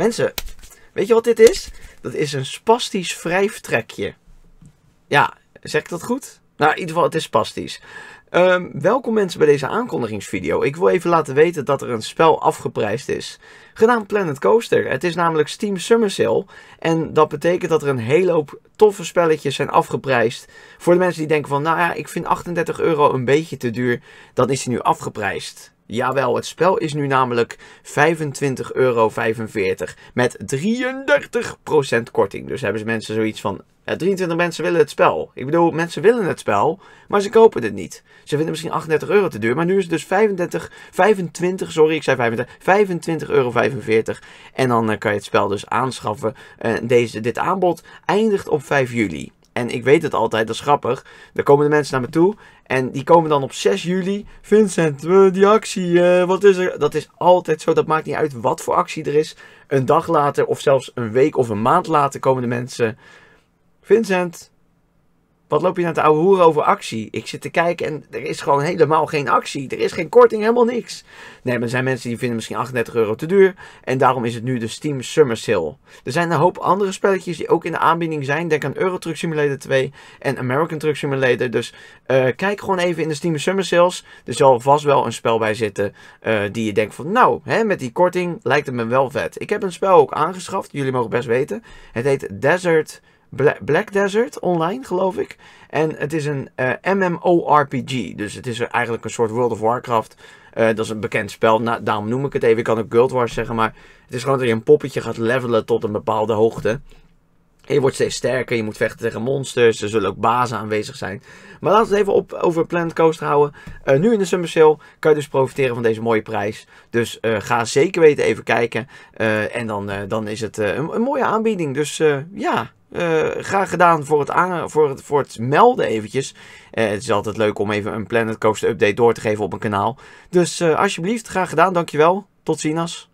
Mensen, weet je wat dit is? Dat is een spastisch wrijftrekje. Ja, zeg ik dat goed? Nou, in ieder geval, het is spastisch. Ehm, welkom mensen bij deze aankondigingsvideo. Ik wil even laten weten dat er een spel afgeprijsd is. Genaamd Planet Coaster. Het is namelijk Steam Summer Sale. En dat betekent dat er een hele hoop toffe spelletjes zijn afgeprijsd. Voor de mensen die denken van, nou ja, ik vind 38 euro een beetje te duur. Dan is hij nu afgeprijsd. Jawel, het spel is nu namelijk 25,45 euro met 33% korting. Dus hebben ze mensen zoiets van, 23 eh, mensen willen het spel. Ik bedoel, mensen willen het spel, maar ze kopen het niet. Ze vinden misschien 38 euro te duur, maar nu is het dus 35, 25, sorry, ik zei 25, 25,45 euro. En dan eh, kan je het spel dus aanschaffen. Eh, deze, dit aanbod eindigt op 5 juli. En ik weet het altijd, dat is grappig. Er komen de mensen naar me toe. En die komen dan op 6 juli. Vincent, die actie, eh, wat is er? Dat is altijd zo. Dat maakt niet uit wat voor actie er is. Een dag later, of zelfs een week of een maand later, komen de mensen. Vincent, wat loop je naar nou de oude hoeren over actie? Ik zit te kijken en er is gewoon helemaal geen actie. Er is geen korting, helemaal niks. Nee, maar er zijn mensen die vinden misschien 38 euro te duur. En daarom is het nu de Steam Summer Sale. Er zijn een hoop andere spelletjes die ook in de aanbieding zijn. Denk aan Euro Truck Simulator 2 en American Truck Simulator. Dus eh, kijk gewoon even in de Steam Summer Sales. Er zal vast wel een spel bij zitten uh, die je denkt van... Nou, hè, met die korting lijkt het me wel vet. Ik heb een spel ook aangeschaft. Jullie mogen best weten. Het heet Desert... Black Desert online, geloof ik. En het is een eh, MMORPG. Dus het is eigenlijk een soort World of Warcraft. Eh, dat is een bekend spel, daarom noem ik het even. Ik kan ook Guild Wars zeggen, maar het is gewoon dat je een poppetje gaat levelen tot een bepaalde hoogte. En je wordt steeds sterker, je moet vechten tegen monsters, er zullen ook bazen aanwezig zijn. Maar laten we het even op, over Plant Coaster houden. Eh, nu in de Summer Sale kan je dus profiteren van deze mooie prijs. Dus ga zeker weten even kijken. en dan, dan is het een, mooie aanbieding. Dus ja, eh, graag gedaan voor het, voor het, voor het melden eventjes. Eh, het is altijd leuk om even een Planet Coaster update door te geven op een kanaal. Dus eh, alsjeblieft, graag gedaan, dankjewel. Tot ziens.